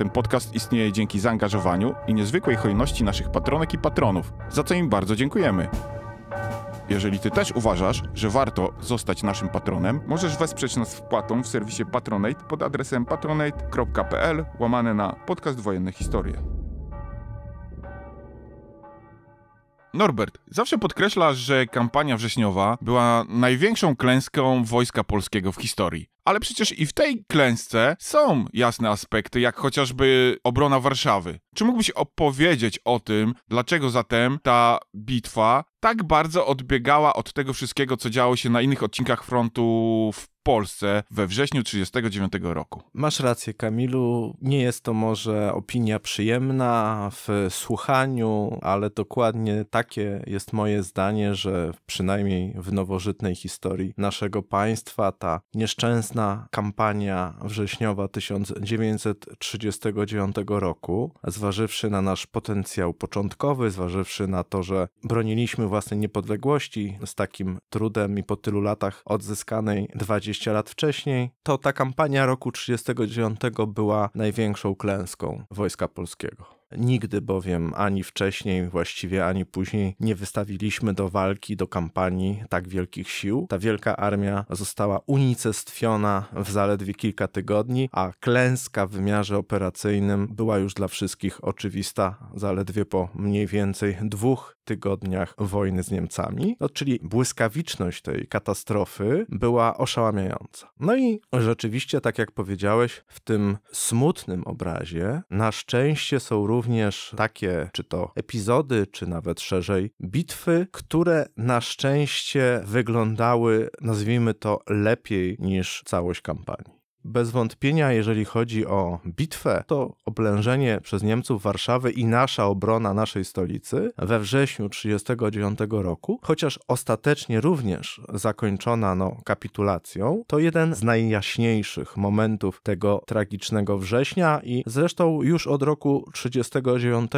Ten podcast istnieje dzięki zaangażowaniu i niezwykłej hojności naszych patronek i patronów, za co im bardzo dziękujemy. Jeżeli ty też uważasz, że warto zostać naszym patronem, możesz wesprzeć nas wpłatą w serwisie Patronate pod adresem patronate.pl łamane na podcast Wojenne Historie. Norbert, zawsze podkreślasz, że kampania wrześniowa była największą klęską wojska polskiego w historii ale przecież i w tej klęsce są jasne aspekty, jak chociażby obrona Warszawy. Czy mógłbyś opowiedzieć o tym, dlaczego zatem ta bitwa tak bardzo odbiegała od tego wszystkiego, co działo się na innych odcinkach frontu w Polsce we wrześniu 1939 roku. Masz rację, Kamilu. Nie jest to może opinia przyjemna w słuchaniu, ale dokładnie takie jest moje zdanie, że przynajmniej w nowożytnej historii naszego państwa ta nieszczęsna słynna kampania wrześniowa 1939 roku, zważywszy na nasz potencjał początkowy, zważywszy na to, że broniliśmy własnej niepodległości z takim trudem i po tylu latach odzyskanej 20 lat wcześniej, to ta kampania roku 1939 była największą klęską Wojska Polskiego. Nigdy bowiem ani wcześniej właściwie, ani później nie wystawiliśmy do walki, do kampanii tak wielkich sił. Ta wielka armia została unicestwiona w zaledwie kilka tygodni, a klęska w wymiarze operacyjnym była już dla wszystkich oczywista zaledwie po mniej więcej dwóch tygodniach wojny z Niemcami. No, czyli błyskawiczność tej katastrofy była oszałamiająca. No i rzeczywiście, tak jak powiedziałeś, w tym smutnym obrazie na szczęście są również również takie, czy to epizody, czy nawet szerzej, bitwy, które na szczęście wyglądały, nazwijmy to, lepiej niż całość kampanii. Bez wątpienia, jeżeli chodzi o bitwę, to oblężenie przez Niemców Warszawy i nasza obrona naszej stolicy we wrześniu 1939 roku, chociaż ostatecznie również zakończona no, kapitulacją, to jeden z najjaśniejszych momentów tego tragicznego września i zresztą już od roku 1939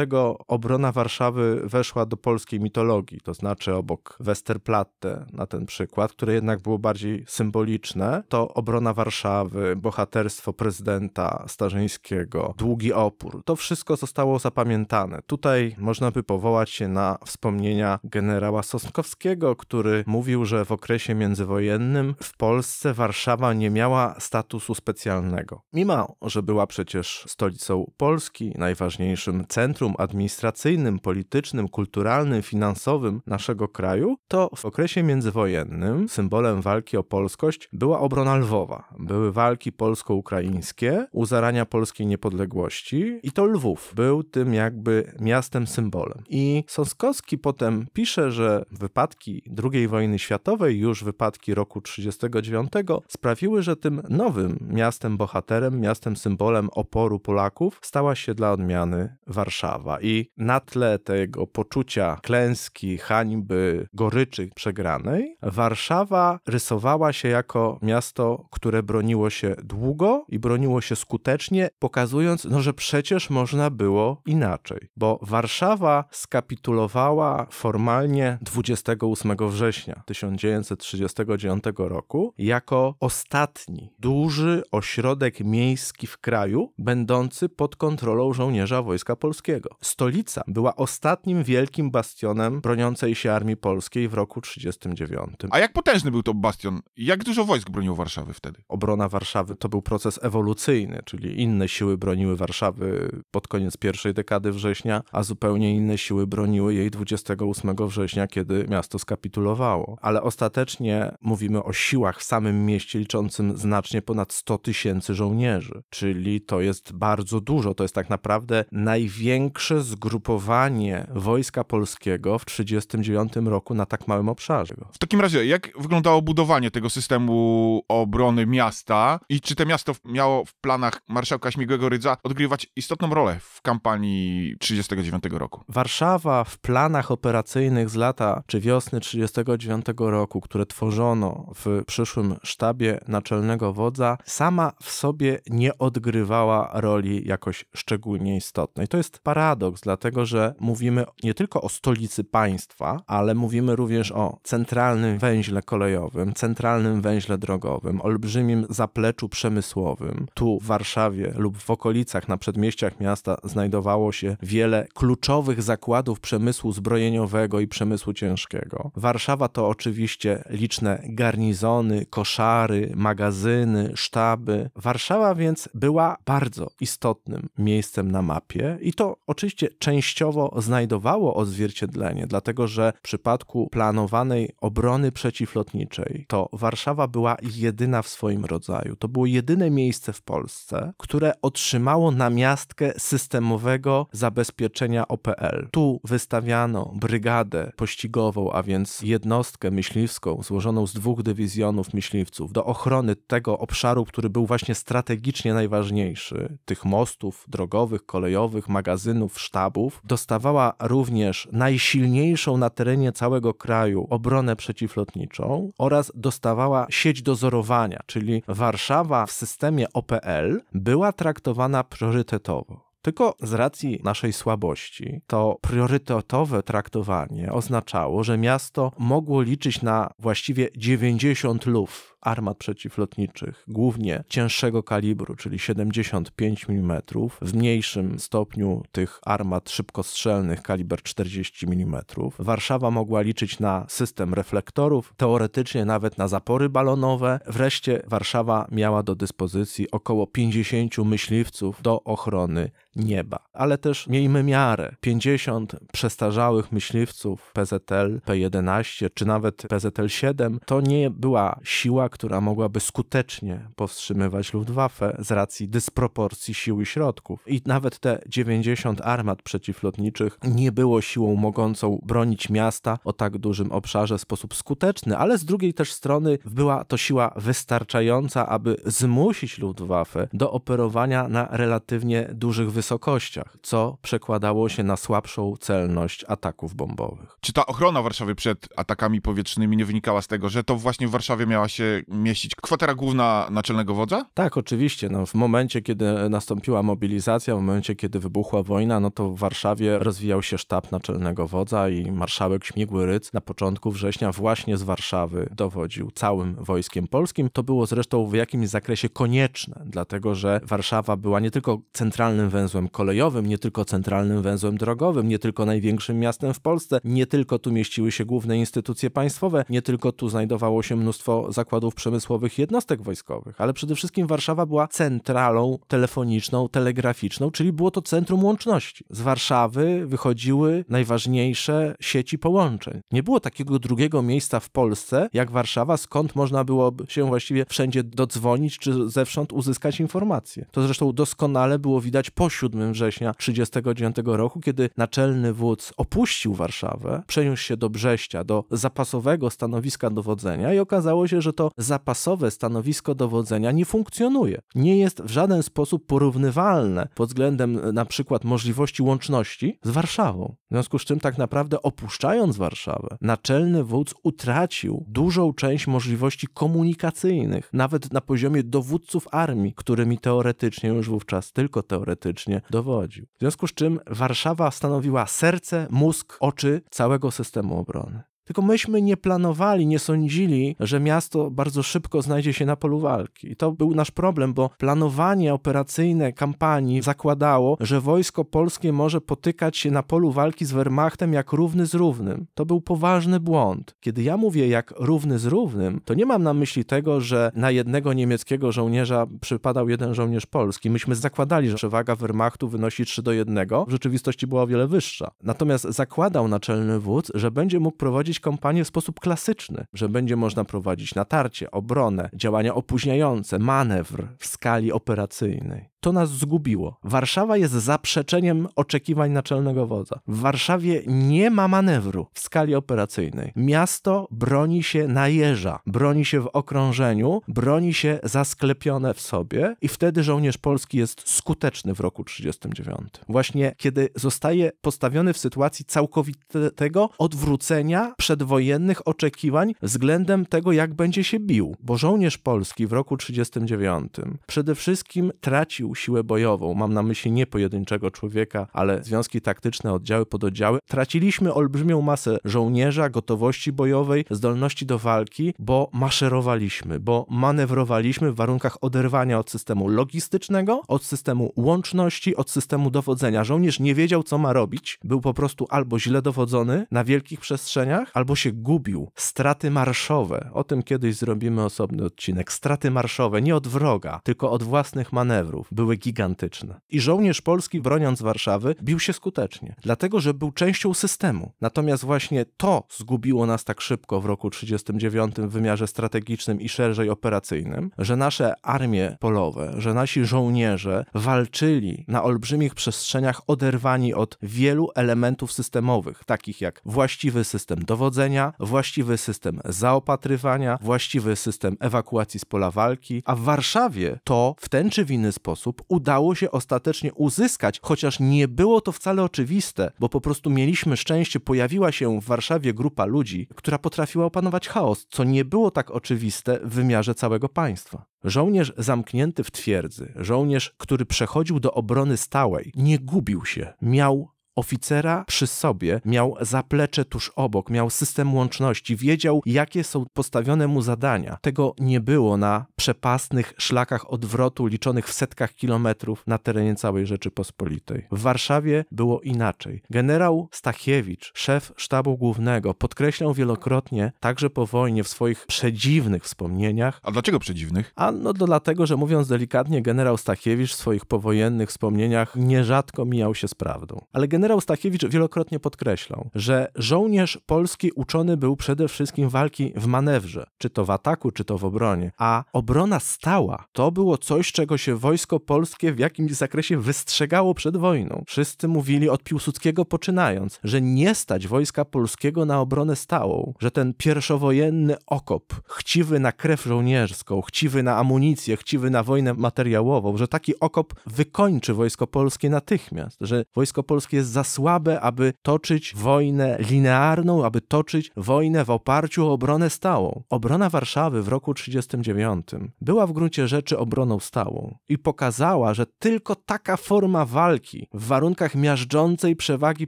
obrona Warszawy weszła do polskiej mitologii, to znaczy obok Westerplatte na ten przykład, które jednak było bardziej symboliczne, to obrona Warszawy, bohaterstwo prezydenta Starzyńskiego, długi opór, to wszystko zostało zapamiętane. Tutaj można by powołać się na wspomnienia generała Sosnkowskiego, który mówił, że w okresie międzywojennym w Polsce Warszawa nie miała statusu specjalnego. Mimo, że była przecież stolicą Polski, najważniejszym centrum administracyjnym, politycznym, kulturalnym, finansowym naszego kraju, to w okresie międzywojennym symbolem walki o polskość była obrona Lwowa. Były walki walki polsko-ukraińskie u zarania polskiej niepodległości i to Lwów był tym jakby miastem symbolem. I Soskowski potem pisze, że wypadki II wojny światowej, już wypadki roku 1939 sprawiły, że tym nowym miastem bohaterem, miastem symbolem oporu Polaków stała się dla odmiany Warszawa. I na tle tego poczucia klęski, hańby, goryczy przegranej, Warszawa rysowała się jako miasto, które broniło się długo i broniło się skutecznie, pokazując, no, że przecież można było inaczej, bo Warszawa skapitulowała formalnie 28 września 1939 roku jako ostatni duży ośrodek miejski w kraju będący pod kontrolą żołnierza Wojska Polskiego. Stolica była ostatnim wielkim bastionem broniącej się Armii Polskiej w roku 1939. A jak potężny był to bastion? Jak dużo wojsk broniło Warszawy wtedy? Obrona Warszawy Warszawy. To był proces ewolucyjny, czyli inne siły broniły Warszawy pod koniec pierwszej dekady września, a zupełnie inne siły broniły jej 28 września, kiedy miasto skapitulowało. Ale ostatecznie mówimy o siłach w samym mieście liczącym znacznie ponad 100 tysięcy żołnierzy, czyli to jest bardzo dużo. To jest tak naprawdę największe zgrupowanie wojska polskiego w 1939 roku na tak małym obszarze. W takim razie, jak wyglądało budowanie tego systemu obrony miasta i czy to miasto miało w planach marszałka Śmigłego Rydza odgrywać istotną rolę w kampanii 1939 roku? Warszawa w planach operacyjnych z lata czy wiosny 1939 roku, które tworzono w przyszłym sztabie naczelnego wodza, sama w sobie nie odgrywała roli jakoś szczególnie istotnej. To jest paradoks, dlatego że mówimy nie tylko o stolicy państwa, ale mówimy również o centralnym węźle kolejowym, centralnym węźle drogowym, olbrzymim zapleczu przemysłowym. Tu w Warszawie lub w okolicach na przedmieściach miasta znajdowało się wiele kluczowych zakładów przemysłu zbrojeniowego i przemysłu ciężkiego. Warszawa to oczywiście liczne garnizony, koszary, magazyny, sztaby. Warszawa więc była bardzo istotnym miejscem na mapie i to oczywiście częściowo znajdowało odzwierciedlenie, dlatego że w przypadku planowanej obrony przeciwlotniczej to Warszawa była jedyna w swoim rodzaju. To było jedyne miejsce w Polsce, które otrzymało namiastkę systemowego zabezpieczenia OPL. Tu wystawiano brygadę pościgową, a więc jednostkę myśliwską złożoną z dwóch dywizjonów myśliwców do ochrony tego obszaru, który był właśnie strategicznie najważniejszy, tych mostów drogowych, kolejowych, magazynów, sztabów. Dostawała również najsilniejszą na terenie całego kraju obronę przeciwlotniczą oraz dostawała sieć dozorowania, czyli Warszawa sprawa w systemie OPL była traktowana priorytetowo. Tylko z racji naszej słabości, to priorytetowe traktowanie oznaczało, że miasto mogło liczyć na właściwie 90 luf armat przeciwlotniczych, głównie cięższego kalibru, czyli 75 mm, w mniejszym stopniu tych armat szybkostrzelnych kaliber 40 mm. Warszawa mogła liczyć na system reflektorów, teoretycznie nawet na zapory balonowe. Wreszcie Warszawa miała do dyspozycji około 50 myśliwców do ochrony nieba. Ale też miejmy miarę. 50 przestarzałych myśliwców PZL P11 czy nawet PZL-7 to nie była siła, która mogłaby skutecznie powstrzymywać Luftwaffe z racji dysproporcji sił i środków. I nawet te 90 armat przeciwlotniczych nie było siłą mogącą bronić miasta o tak dużym obszarze w sposób skuteczny, ale z drugiej też strony była to siła wystarczająca, aby zmusić Luftwaffe do operowania na relatywnie dużych wysokościach, co przekładało się na słabszą celność ataków bombowych. Czy ta ochrona Warszawy przed atakami powietrznymi nie wynikała z tego, że to właśnie w Warszawie miała się mieścić kwatera główna naczelnego wodza? Tak, oczywiście. No, w momencie, kiedy nastąpiła mobilizacja, w momencie, kiedy wybuchła wojna, no to w Warszawie rozwijał się sztab naczelnego wodza i marszałek Śmigły Ryc na początku września właśnie z Warszawy dowodził całym wojskiem polskim. To było zresztą w jakimś zakresie konieczne, dlatego że Warszawa była nie tylko centralnym węzłem kolejowym, nie tylko centralnym węzłem drogowym, nie tylko największym miastem w Polsce, nie tylko tu mieściły się główne instytucje państwowe, nie tylko tu znajdowało się mnóstwo zakładów przemysłowych, jednostek wojskowych, ale przede wszystkim Warszawa była centralą telefoniczną, telegraficzną, czyli było to centrum łączności. Z Warszawy wychodziły najważniejsze sieci połączeń. Nie było takiego drugiego miejsca w Polsce jak Warszawa, skąd można było się właściwie wszędzie dodzwonić czy zewsząd uzyskać informacje. To zresztą doskonale było widać po 7 września 1939 roku, kiedy naczelny wódz opuścił Warszawę, przeniósł się do Brześcia, do zapasowego stanowiska dowodzenia i okazało się, że to zapasowe stanowisko dowodzenia nie funkcjonuje. Nie jest w żaden sposób porównywalne pod względem e, na przykład możliwości łączności z Warszawą. W związku z czym tak naprawdę opuszczając Warszawę, naczelny wódz utracił dużą część możliwości komunikacyjnych, nawet na poziomie dowódców armii, którymi teoretycznie już wówczas tylko teoretycznie dowodził. W związku z czym Warszawa stanowiła serce, mózg, oczy całego systemu obrony. Tylko myśmy nie planowali, nie sądzili, że miasto bardzo szybko znajdzie się na polu walki. I to był nasz problem, bo planowanie operacyjne kampanii zakładało, że wojsko polskie może potykać się na polu walki z Wehrmachtem jak równy z równym. To był poważny błąd. Kiedy ja mówię jak równy z równym, to nie mam na myśli tego, że na jednego niemieckiego żołnierza przypadał jeden żołnierz polski. Myśmy zakładali, że przewaga Wehrmachtu wynosi 3 do 1. W rzeczywistości była o wiele wyższa. Natomiast zakładał naczelny wódz, że będzie mógł prowadzić prowadzić kampanię w sposób klasyczny, że będzie można prowadzić natarcie, obronę, działania opóźniające, manewr w skali operacyjnej to nas zgubiło. Warszawa jest zaprzeczeniem oczekiwań naczelnego wodza. W Warszawie nie ma manewru w skali operacyjnej. Miasto broni się na jeża, broni się w okrążeniu, broni się zasklepione w sobie i wtedy żołnierz polski jest skuteczny w roku 1939. Właśnie kiedy zostaje postawiony w sytuacji całkowitego odwrócenia przedwojennych oczekiwań względem tego, jak będzie się bił. Bo żołnierz polski w roku 1939 przede wszystkim tracił siłę bojową, mam na myśli nie pojedynczego człowieka, ale związki taktyczne, oddziały, pododziały, traciliśmy olbrzymią masę żołnierza, gotowości bojowej, zdolności do walki, bo maszerowaliśmy, bo manewrowaliśmy w warunkach oderwania od systemu logistycznego, od systemu łączności, od systemu dowodzenia. Żołnierz nie wiedział, co ma robić, był po prostu albo źle dowodzony na wielkich przestrzeniach, albo się gubił. Straty marszowe, o tym kiedyś zrobimy osobny odcinek. Straty marszowe nie od wroga, tylko od własnych manewrów. Był były gigantyczne. I żołnierz polski, broniąc Warszawy, bił się skutecznie, dlatego że był częścią systemu. Natomiast właśnie to zgubiło nas tak szybko w roku 1939 w wymiarze strategicznym i szerzej operacyjnym, że nasze armie polowe, że nasi żołnierze walczyli na olbrzymich przestrzeniach oderwani od wielu elementów systemowych, takich jak właściwy system dowodzenia, właściwy system zaopatrywania, właściwy system ewakuacji z pola walki, a w Warszawie to w ten czy w inny sposób osób udało się ostatecznie uzyskać, chociaż nie było to wcale oczywiste, bo po prostu mieliśmy szczęście, pojawiła się w Warszawie grupa ludzi, która potrafiła opanować chaos, co nie było tak oczywiste w wymiarze całego państwa. Żołnierz zamknięty w twierdzy, żołnierz, który przechodził do obrony stałej, nie gubił się, miał oficera przy sobie, miał zaplecze tuż obok, miał system łączności, wiedział, jakie są postawione mu zadania. Tego nie było na przepastnych szlakach odwrotu liczonych w setkach kilometrów na terenie całej Rzeczypospolitej. W Warszawie było inaczej. Generał Stachiewicz, szef sztabu głównego, podkreślał wielokrotnie, także po wojnie, w swoich przedziwnych wspomnieniach. A dlaczego przedziwnych? A no dlatego, że mówiąc delikatnie, generał Stachiewicz w swoich powojennych wspomnieniach nierzadko mijał się z prawdą. Ale generał Generał Stakiewicz wielokrotnie podkreślał, że żołnierz polski uczony był przede wszystkim walki w manewrze, czy to w ataku, czy to w obronie, a obrona stała to było coś, czego się wojsko polskie w jakimś zakresie wystrzegało przed wojną. Wszyscy mówili od Piłsudskiego poczynając, że nie stać wojska polskiego na obronę stałą, że ten pierwszowojenny okop, chciwy na krew żołnierską, chciwy na amunicję, chciwy na wojnę materiałową, że taki okop wykończy wojsko polskie natychmiast, że wojsko polskie jest za słabe, aby toczyć wojnę linearną, aby toczyć wojnę w oparciu o obronę stałą. Obrona Warszawy w roku 1939 była w gruncie rzeczy obroną stałą i pokazała, że tylko taka forma walki w warunkach miażdżącej przewagi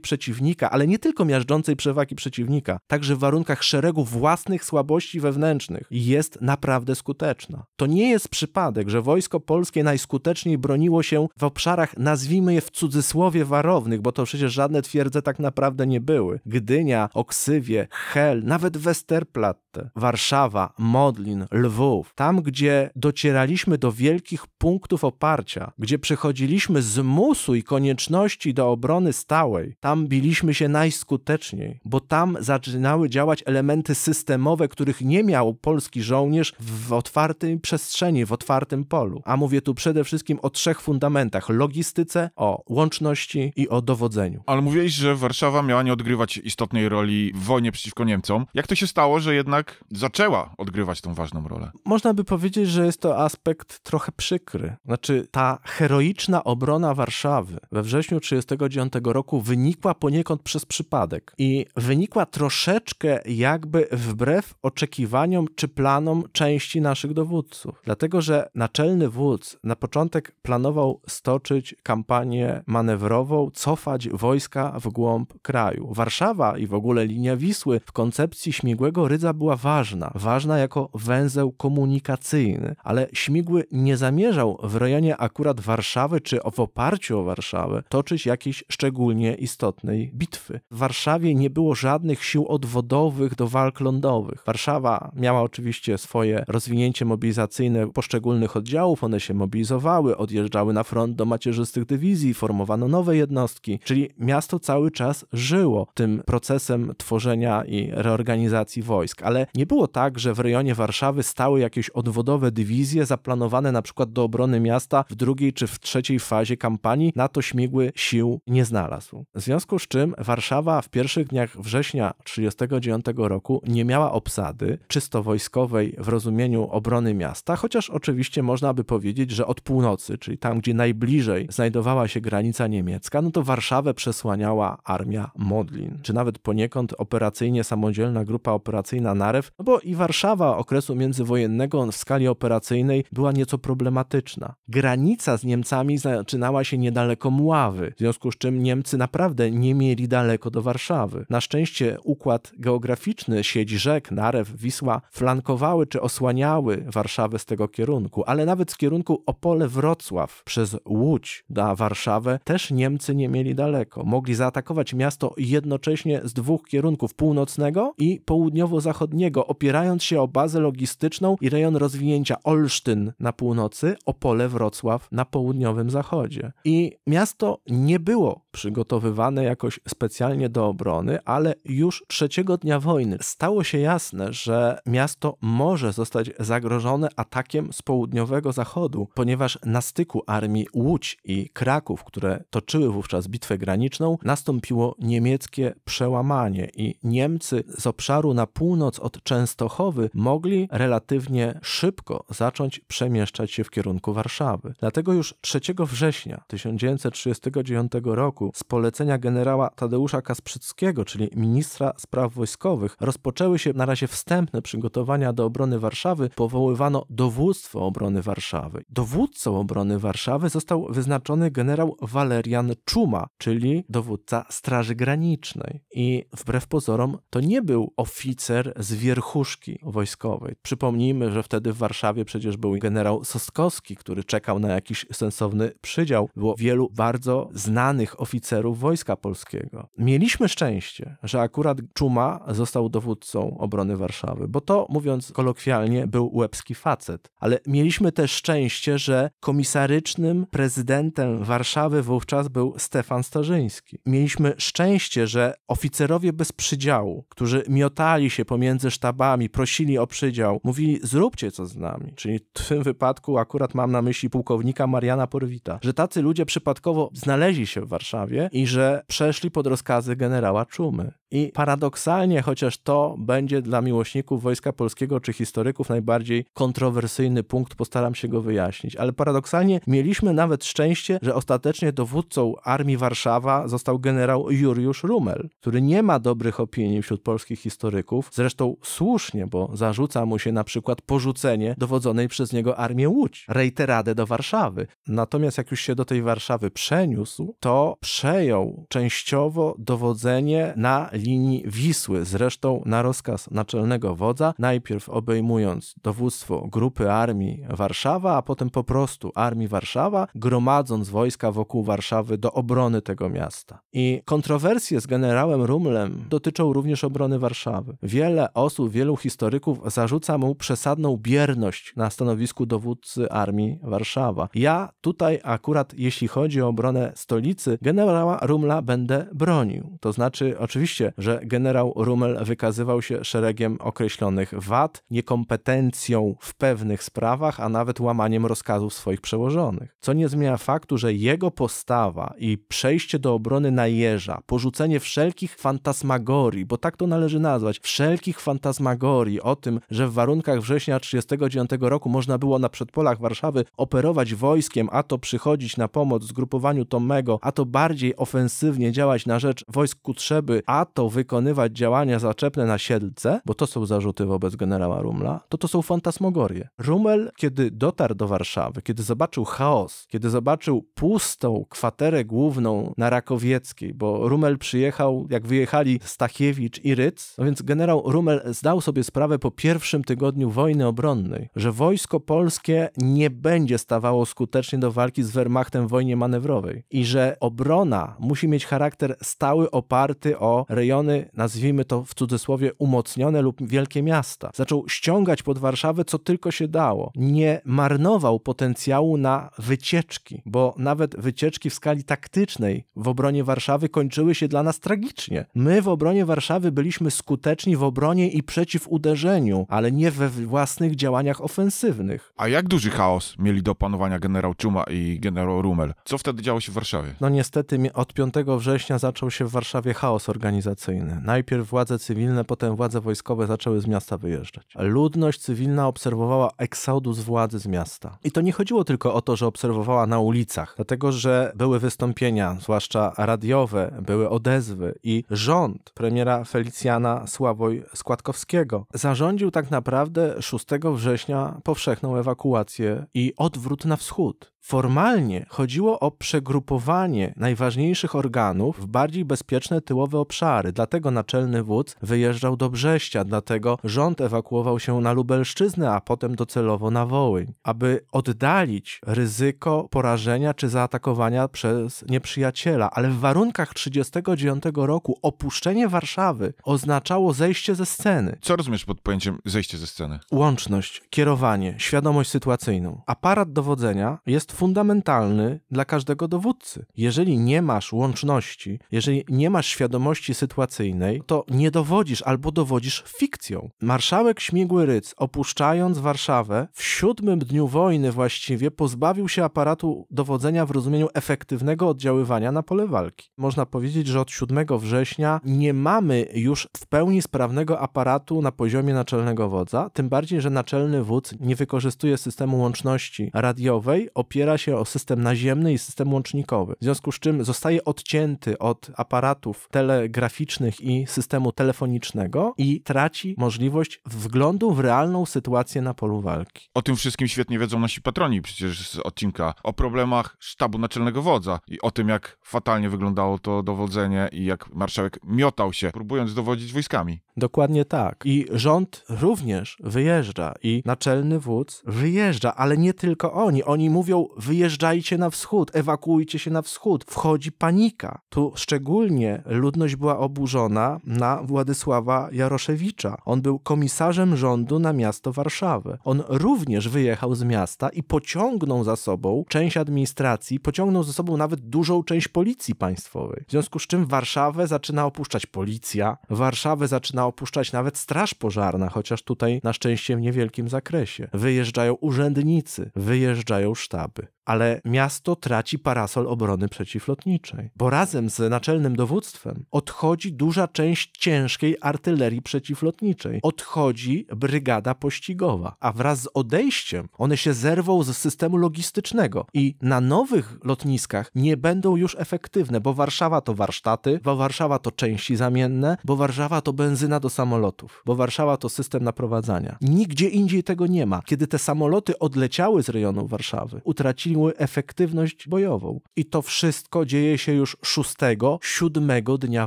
przeciwnika, ale nie tylko miażdżącej przewagi przeciwnika, także w warunkach szeregu własnych słabości wewnętrznych jest naprawdę skuteczna. To nie jest przypadek, że wojsko polskie najskuteczniej broniło się w obszarach, nazwijmy je w cudzysłowie, warownych, bo to przecież żadne twierdze tak naprawdę nie były. Gdynia, Oksywie, Hel, nawet Westerplatte, Warszawa, Modlin, Lwów. Tam, gdzie docieraliśmy do wielkich punktów oparcia, gdzie przechodziliśmy z musu i konieczności do obrony stałej, tam biliśmy się najskuteczniej, bo tam zaczynały działać elementy systemowe, których nie miał polski żołnierz w otwartej przestrzeni, w otwartym polu. A mówię tu przede wszystkim o trzech fundamentach: logistyce, o łączności i o dowodzeniu. Ale mówiłeś, że Warszawa miała nie odgrywać istotnej roli w wojnie przeciwko Niemcom. Jak to się stało, że jednak zaczęła odgrywać tą ważną rolę? Można by powiedzieć, że jest to aspekt trochę przykry. Znaczy, ta heroiczna obrona Warszawy we wrześniu 1939 roku wynikła poniekąd przez przypadek i wynikła troszeczkę jakby wbrew oczekiwaniom czy planom części naszych dowódców. Dlatego, że naczelny wódz na początek planował stoczyć kampanię manewrową, cofać wojska w głąb kraju. Warszawa i w ogóle linia Wisły w koncepcji Śmigłego Rydza była ważna, ważna jako węzeł komunikacyjny, ale Śmigły nie zamierzał w rejonie akurat Warszawy czy w oparciu o Warszawę toczyć jakiejś szczególnie istotnej bitwy. W Warszawie nie było żadnych sił odwodowych do walk lądowych. Warszawa miała oczywiście swoje rozwinięcie mobilizacyjne poszczególnych oddziałów, one się mobilizowały, odjeżdżały na front do macierzystych dywizji, formowano nowe jednostki, czyli miasto cały czas żyło tym procesem tworzenia i reorganizacji wojsk. Ale nie było tak, że w rejonie Warszawy stały jakieś odwodowe dywizje zaplanowane na przykład do obrony miasta w drugiej czy w trzeciej fazie kampanii. Na to śmigły sił nie znalazł. W związku z czym Warszawa w pierwszych dniach września 1939 roku nie miała obsady czysto wojskowej w rozumieniu obrony miasta, chociaż oczywiście można by powiedzieć, że od północy, czyli tam, gdzie najbliżej znajdowała się granica niemiecka, no to Warszawa przesłaniała armia Modlin, czy nawet poniekąd operacyjnie samodzielna grupa operacyjna Narew, no bo i Warszawa okresu międzywojennego w skali operacyjnej była nieco problematyczna. Granica z Niemcami zaczynała się niedaleko Mławy, w związku z czym Niemcy naprawdę nie mieli daleko do Warszawy. Na szczęście układ geograficzny sieć rzek Narew, Wisła flankowały czy osłaniały Warszawę z tego kierunku, ale nawet z kierunku Opole-Wrocław przez Łódź na Warszawę też Niemcy nie mieli daleko daleko. Mogli zaatakować miasto jednocześnie z dwóch kierunków północnego i południowo-zachodniego, opierając się o bazę logistyczną i rejon rozwinięcia Olsztyn na północy, Opole, Wrocław na południowym zachodzie. I miasto nie było przygotowywane jakoś specjalnie do obrony, ale już trzeciego dnia wojny stało się jasne, że miasto może zostać zagrożone atakiem z południowego zachodu, ponieważ na styku armii Łódź i Kraków, które toczyły wówczas bitwę graniczną, nastąpiło niemieckie przełamanie i Niemcy z obszaru na północ od Częstochowy mogli relatywnie szybko zacząć przemieszczać się w kierunku Warszawy. Dlatego już 3 września 1939 roku z polecenia generała Tadeusza Kasprzyckiego, czyli ministra spraw wojskowych, rozpoczęły się na razie wstępne przygotowania do obrony Warszawy, powoływano dowództwo obrony Warszawy. Dowódcą obrony Warszawy został wyznaczony generał Walerian Czuma, czyli dowódca Straży Granicznej. I wbrew pozorom to nie był oficer z wierchuszki wojskowej. Przypomnijmy, że wtedy w Warszawie przecież był generał Soskowski, który czekał na jakiś sensowny przydział. Było wielu bardzo znanych oficerów oficerów Wojska Polskiego. Mieliśmy szczęście, że akurat Czuma został dowódcą obrony Warszawy, bo to, mówiąc kolokwialnie, był łebski facet. Ale mieliśmy też szczęście, że komisarycznym prezydentem Warszawy wówczas był Stefan Starzyński. Mieliśmy szczęście, że oficerowie bez przydziału, którzy miotali się pomiędzy sztabami, prosili o przydział, mówili zróbcie co z nami. Czyli w tym wypadku akurat mam na myśli pułkownika Mariana Porwita, że tacy ludzie przypadkowo znaleźli się w Warszawie Warszawie i że przeszli pod rozkazy generała Czumy. I paradoksalnie, chociaż to będzie dla miłośników Wojska Polskiego czy historyków najbardziej kontrowersyjny punkt, postaram się go wyjaśnić, ale paradoksalnie mieliśmy nawet szczęście, że ostatecznie dowódcą Armii Warszawa został generał Juriusz Rumel, który nie ma dobrych opinii wśród polskich historyków, zresztą słusznie, bo zarzuca mu się na przykład porzucenie dowodzonej przez niego armii Łódź, reiteradę do Warszawy. Natomiast jak już się do tej Warszawy przeniósł, to przejął częściowo dowodzenie na linii Wisły, zresztą na rozkaz naczelnego wodza, najpierw obejmując dowództwo grupy armii Warszawa, a potem po prostu armii Warszawa, gromadząc wojska wokół Warszawy do obrony tego miasta. I kontrowersje z generałem Rumlem dotyczą również obrony Warszawy. Wiele osób, wielu historyków zarzuca mu przesadną bierność na stanowisku dowódcy armii Warszawa. Ja tutaj akurat, jeśli chodzi o obronę stolicy, generał generała Rumla będę bronił. To znaczy, oczywiście, że generał Rumel wykazywał się szeregiem określonych wad, niekompetencją w pewnych sprawach, a nawet łamaniem rozkazów swoich przełożonych. Co nie zmienia faktu, że jego postawa i przejście do obrony na jeża, porzucenie wszelkich fantasmagorii, bo tak to należy nazwać, wszelkich fantasmagorii o tym, że w warunkach września 1939 roku można było na przedpolach Warszawy operować wojskiem, a to przychodzić na pomoc zgrupowaniu Tomego, a to bardziej bardziej ofensywnie działać na rzecz wojsk Kutrzeby, a to wykonywać działania zaczepne na Siedlce, bo to są zarzuty wobec generała Rumla, to to są fantasmogorie. Rumel, kiedy dotarł do Warszawy, kiedy zobaczył chaos, kiedy zobaczył pustą kwaterę główną na Rakowieckiej, bo Rumel przyjechał, jak wyjechali Stachiewicz i Ryc, no więc generał Rumel zdał sobie sprawę po pierwszym tygodniu wojny obronnej, że wojsko polskie nie będzie stawało skutecznie do walki z Wehrmachtem w wojnie manewrowej i że obrona obrona musi mieć charakter stały, oparty o rejony, nazwijmy to w cudzysłowie, umocnione lub wielkie miasta. Zaczął ściągać pod Warszawę co tylko się dało. Nie marnował potencjału na wycieczki, bo nawet wycieczki w skali taktycznej w obronie Warszawy kończyły się dla nas tragicznie. My w obronie Warszawy byliśmy skuteczni w obronie i przeciw uderzeniu, ale nie we własnych działaniach ofensywnych. A jak duży chaos mieli do panowania generał Czuma i generał Rumel? Co wtedy działo się w Warszawie? No niestety niestety od 5 września zaczął się w Warszawie chaos organizacyjny. Najpierw władze cywilne, potem władze wojskowe zaczęły z miasta wyjeżdżać. Ludność cywilna obserwowała eksodus władzy z miasta. I to nie chodziło tylko o to, że obserwowała na ulicach, dlatego że były wystąpienia, zwłaszcza radiowe, były odezwy i rząd premiera Felicjana Sławoj Składkowskiego zarządził tak naprawdę 6 września powszechną ewakuację i odwrót na wschód. Formalnie chodziło o przegrupowanie najważniejszych organów w bardziej bezpieczne tyłowe obszary, dlatego naczelny wódz wyjeżdżał do Brześcia, dlatego rząd ewakuował się na Lubelszczyznę, a potem docelowo na Wołyń, aby oddalić ryzyko porażenia czy zaatakowania przez nieprzyjaciela, ale w warunkach 1939 roku opuszczenie Warszawy oznaczało zejście ze sceny. Co rozumiesz pod pojęciem zejście ze sceny? Łączność, kierowanie, świadomość sytuacyjną. Aparat dowodzenia jest fundamentalny dla każdego dowódcy. Jeżeli nie masz łączności, jeżeli nie masz świadomości sytuacyjnej, to nie dowodzisz albo dowodzisz fikcją. Marszałek Śmigły Ryc, opuszczając Warszawę, w siódmym dniu wojny właściwie pozbawił się aparatu dowodzenia w rozumieniu efektywnego oddziaływania na pole walki. Można powiedzieć, że od 7 września nie mamy już w pełni sprawnego aparatu na poziomie naczelnego wodza, tym bardziej, że naczelny wódz nie wykorzystuje systemu łączności radiowej, opiera opiera się o system naziemny i system łącznikowy, w związku z czym zostaje odcięty od aparatów telegraficznych i systemu telefonicznego i traci możliwość wglądu w realną sytuację na polu walki. O tym wszystkim świetnie wiedzą nasi patroni przecież z odcinka o problemach sztabu naczelnego wodza i o tym, jak fatalnie wyglądało to dowodzenie i jak marszałek miotał się, próbując dowodzić wojskami. Dokładnie tak. I rząd również wyjeżdża i naczelny wódz wyjeżdża, ale nie tylko oni. Oni mówią: wyjeżdżajcie na wschód, ewakuujcie się na wschód. Wchodzi panika. Tu szczególnie ludność była oburzona na Władysława Jaroszewicza. On był komisarzem rządu na miasto Warszawy. On również wyjechał z miasta i pociągnął za sobą część administracji, pociągnął za sobą nawet dużą część policji państwowej. W związku z czym Warszawę zaczyna opuszczać policja, Warszawę zaczyna opuszczać nawet straż pożarna, chociaż tutaj na szczęście w niewielkim zakresie. Wyjeżdżają urzędnicy, wyjeżdżają sztaby ale miasto traci parasol obrony przeciwlotniczej, bo razem z naczelnym dowództwem odchodzi duża część ciężkiej artylerii przeciwlotniczej, odchodzi brygada pościgowa, a wraz z odejściem one się zerwą z systemu logistycznego i na nowych lotniskach nie będą już efektywne, bo Warszawa to warsztaty, bo Warszawa to części zamienne, bo Warszawa to benzyna do samolotów, bo Warszawa to system naprowadzania. Nigdzie indziej tego nie ma. Kiedy te samoloty odleciały z rejonu Warszawy, utracili efektywność bojową. I to wszystko dzieje się już szóstego, siódmego dnia